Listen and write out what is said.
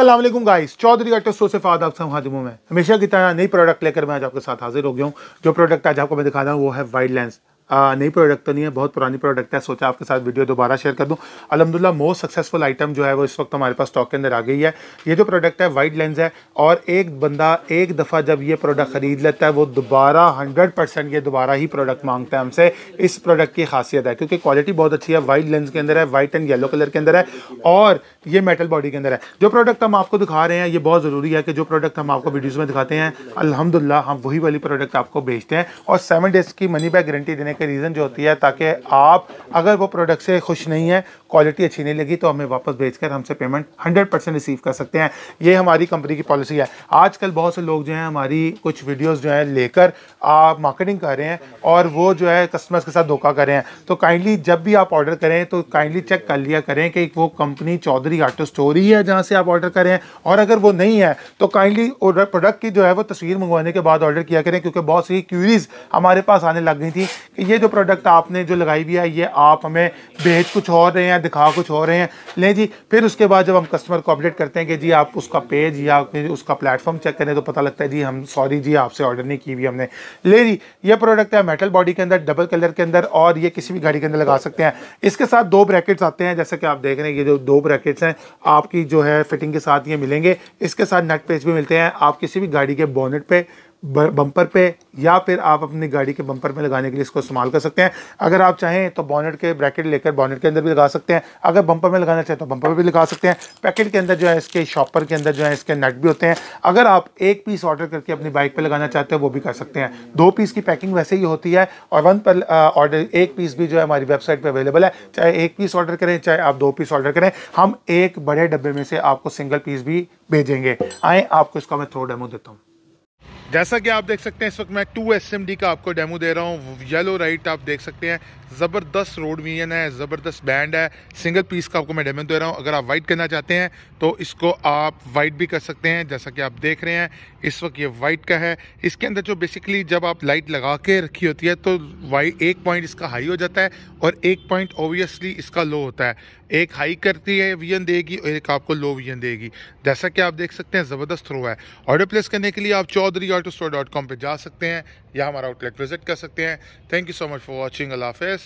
Aslam guys Chaudhary अटो show से फायदा आप हाजिर हूँ मैं हमेशा की तरह नई प्रोडक्ट लेकर मैं आज आपके साथ हाजिर हो गया हूँ जो प्रोडक्ट आज आपको मैं दिखा रहा हूँ वो है वाइड लेंस नई प्रोडक्ट तो नहीं है बहुत पुरानी प्रोडक्ट है सोचा आपके साथ वीडियो दोबारा शेयर कर दूँ अलहमदिल्ला मोस्ट सक्सेसफुल आइटम जो है वो इस वक्त हमारे पास स्टॉक के अंदर आ गई है ये जो प्रोडक्ट है वाइड लेंस है और एक बंदा एक दफ़ा जब ये प्रोडक्ट ख़रीद लेता है वो दोबारा हंड्रेड परसेंट ये दोबारा ही प्रोडक्ट मांगता है हमसे इस प्रोडक्ट की खासियत है क्योंकि क्वालिटी बहुत अच्छी है वाइट लेंस के अंदर है वाइट एंड येलो कलर के अंदर है और ये मेटल बॉडी के अंदर है जो प्रोडक्ट हम आपको दिखा रहे हैं ये बहुत ज़रूरी है कि जो प्रोडक्ट हम आपको वीडियोज़ में दिखाते हैं अलहमदिल्ला हम वही वाली प्रोडक्ट आपको भेजते हैं और सेवन डेज़ की मनी बैक गारंटी देने के रीज़न जो होती है ताकि आप अगर वो प्रोडक्ट से खुश नहीं है क्वालिटी अच्छी नहीं लगी तो हमें वापस भेजकर हमसे पेमेंट 100 परसेंट रिसीव कर सकते हैं ये हमारी कंपनी की पॉलिसी है आजकल बहुत से लोग जो हैं हमारी कुछ वीडियोस जो हैं लेकर आप मार्केटिंग कर रहे हैं और वो जो है कस्टमर्स के साथ धोखा कर रहे हैं तो काइंडली जब भी आप ऑर्डर करें तो काइंडली चेक कर लिया करें कि वो कंपनी चौधरी ऑटो स्टोर ही है जहाँ से आप ऑर्डर करें और अगर वो नहीं है तो काइंडली ऑर्डर प्रोडक्ट की जो है वो तस्वीर मंगवाने के बाद ऑर्डर किया करें क्योंकि बहुत सी क्यूरीज हमारे पास आने लग गई थी कि ये जो प्रोडक्ट आपने जो लगाई हुई है ये आप हमें भेज कुछ हो रहे हैं दिखा कुछ हो रहे हैं लें जी फिर उसके बाद जब हम कस्टमर को अपडेट करते हैं कि जी आप उसका पेज या उसका प्लेटफॉर्म चेक करें तो पता लगता है जी हम सॉरी जी आपसे ऑर्डर नहीं की हुई हमने ले जी ये प्रोडक्ट है मेटल बॉडी के अंदर डबल कलर के अंदर और ये किसी भी गाड़ी के अंदर लगा सकते हैं इसके साथ दो ब्रैकेट्स आते हैं जैसे कि आप देख रहे हैं ये जो दो ब्रैकेट्स हैं आपकी जो है फिटिंग के साथ ये मिलेंगे इसके साथ नेट पेज भी मिलते हैं आप किसी भी गाड़ी के बोनेट पे बम्पर पे या फिर आप अपनी गाड़ी के बम्पर में लगाने के लिए इसको इस्तेमाल कर सकते हैं अगर आप चाहें तो बॉनेट के ब्रैकेट लेकर बॉनेट के अंदर भी लगा सकते हैं अगर बम्पर में लगाना चाहें तो बम्पर पर भी लगा सकते हैं पैकेट के अंदर जो है इसके शॉपर के अंदर जो है इसके नट भी होते हैं अगर आप एक पीस ऑर्डर करके अपनी बाइक पर लगाना चाहते हो वो भी कर सकते हैं दो पीस की पैकिंग वैसे ही होती है और वन पर ऑर्डर एक पीस भी जो है हमारी वेबसाइट पर अवेलेबल है चाहे एक पीस ऑर्डर करें चाहे आप दो पीस ऑर्डर करें हम एक बड़े डब्बे में से आपको सिंगल पीस भी भेजेंगे आए आपको इसका मैं थ्रो डेमो देता हूँ जैसा कि आप देख सकते हैं इस वक्त मैं टू एस का आपको डेमो दे रहा हूँ येलो राइट आप देख सकते हैं ज़बरदस्त रोड वीजन है ज़बरदस्त बैंड है सिंगल पीस का आपको मैं डेमो दे रहा हूँ अगर आप वाइट करना चाहते हैं तो इसको आप वाइट भी कर सकते हैं जैसा कि आप देख रहे हैं इस वक्त ये वाइट का है इसके अंदर जो बेसिकली जब आप लाइट लगा के रखी होती है तो वाइट एक पॉइंट इसका हाई हो जाता है और एक पॉइंट ओबियसली इसका लो होता है एक हाई करती है वीजन देगी और एक आपको लो वीजन देगी जैसा कि आप देख सकते हैं ज़बरदस्त थ्रो है ऑर्डर प्लेस करने के लिए आप Chaudhary auto store dot com पर जा सकते हैं या हमारा आउटलेट विजिट कर सकते हैं thank you so much for watching